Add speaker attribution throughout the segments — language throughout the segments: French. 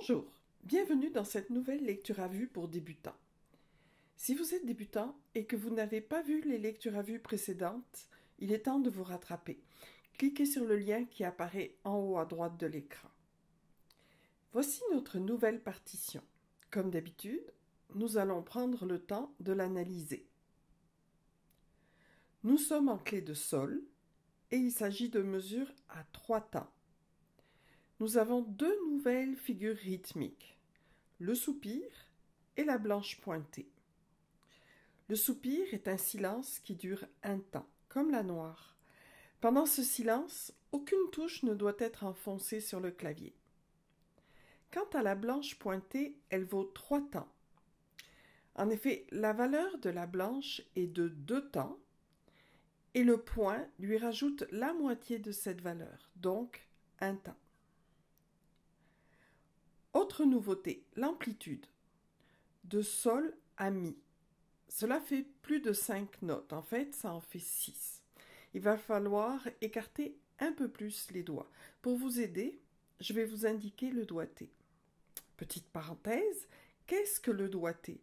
Speaker 1: Bonjour, bienvenue dans cette nouvelle lecture à vue pour débutants. Si vous êtes débutant et que vous n'avez pas vu les lectures à vue précédentes, il est temps de vous rattraper. Cliquez sur le lien qui apparaît en haut à droite de l'écran. Voici notre nouvelle partition. Comme d'habitude, nous allons prendre le temps de l'analyser. Nous sommes en clé de sol et il s'agit de mesures à trois temps nous avons deux nouvelles figures rythmiques, le soupir et la blanche pointée. Le soupir est un silence qui dure un temps, comme la noire. Pendant ce silence, aucune touche ne doit être enfoncée sur le clavier. Quant à la blanche pointée, elle vaut trois temps. En effet, la valeur de la blanche est de deux temps et le point lui rajoute la moitié de cette valeur, donc un temps. Autre nouveauté, l'amplitude. De sol à mi. Cela fait plus de 5 notes. En fait, ça en fait 6. Il va falloir écarter un peu plus les doigts. Pour vous aider, je vais vous indiquer le doigté. Petite parenthèse, qu'est-ce que le doigté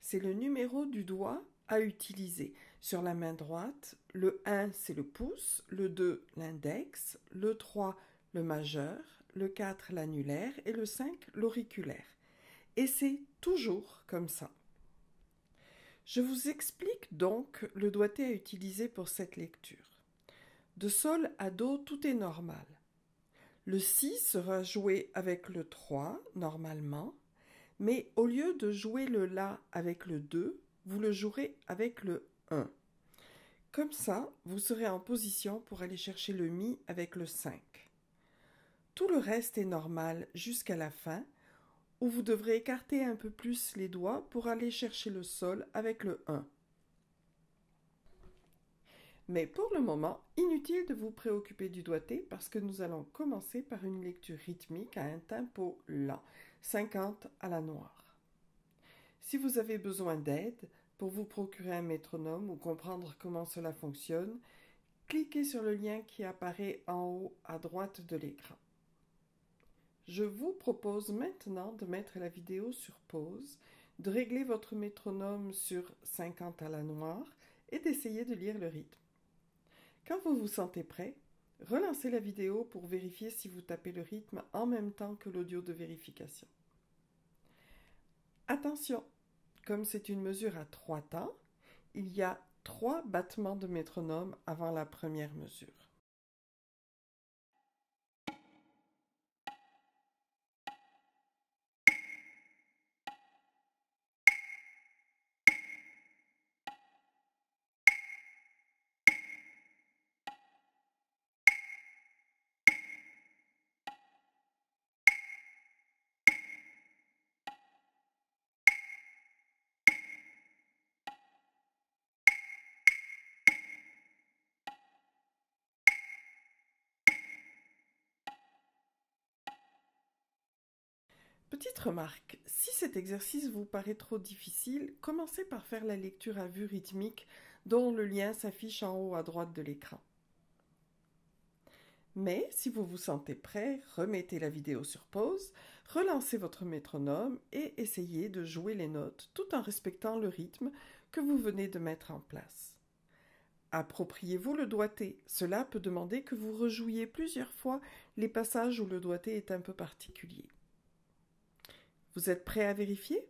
Speaker 1: C'est le numéro du doigt à utiliser. Sur la main droite, le 1 c'est le pouce, le 2 l'index, le 3 le majeur, le 4 l'annulaire et le 5 l'auriculaire. Et c'est toujours comme ça. Je vous explique donc le doigté à utiliser pour cette lecture. De sol à do, tout est normal. Le si sera joué avec le 3, normalement, mais au lieu de jouer le la avec le 2, vous le jouerez avec le 1. Comme ça, vous serez en position pour aller chercher le mi avec le 5. Tout le reste est normal jusqu'à la fin, où vous devrez écarter un peu plus les doigts pour aller chercher le sol avec le 1. Mais pour le moment, inutile de vous préoccuper du doigté parce que nous allons commencer par une lecture rythmique à un tempo lent, 50 à la noire. Si vous avez besoin d'aide pour vous procurer un métronome ou comprendre comment cela fonctionne, cliquez sur le lien qui apparaît en haut à droite de l'écran. Je vous propose maintenant de mettre la vidéo sur pause, de régler votre métronome sur 50 à la noire et d'essayer de lire le rythme. Quand vous vous sentez prêt, relancez la vidéo pour vérifier si vous tapez le rythme en même temps que l'audio de vérification. Attention, comme c'est une mesure à trois temps, il y a trois battements de métronome avant la première mesure. Petite remarque, si cet exercice vous paraît trop difficile, commencez par faire la lecture à vue rythmique dont le lien s'affiche en haut à droite de l'écran. Mais si vous vous sentez prêt, remettez la vidéo sur pause, relancez votre métronome et essayez de jouer les notes tout en respectant le rythme que vous venez de mettre en place. Appropriez-vous le doigté. Cela peut demander que vous rejouiez plusieurs fois les passages où le doigté est un peu particulier. Vous êtes prêt à vérifier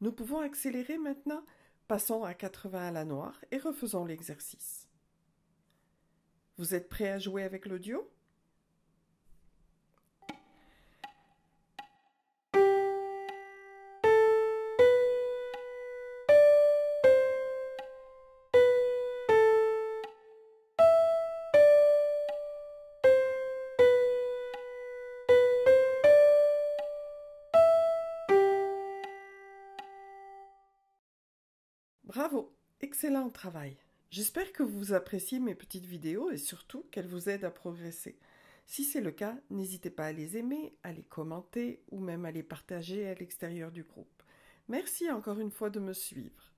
Speaker 1: Nous pouvons accélérer maintenant Passons à 80 à la noire et refaisons l'exercice. Vous êtes prêt à jouer avec l'audio Bravo, excellent travail. J'espère que vous appréciez mes petites vidéos et surtout qu'elles vous aident à progresser. Si c'est le cas, n'hésitez pas à les aimer, à les commenter ou même à les partager à l'extérieur du groupe. Merci encore une fois de me suivre.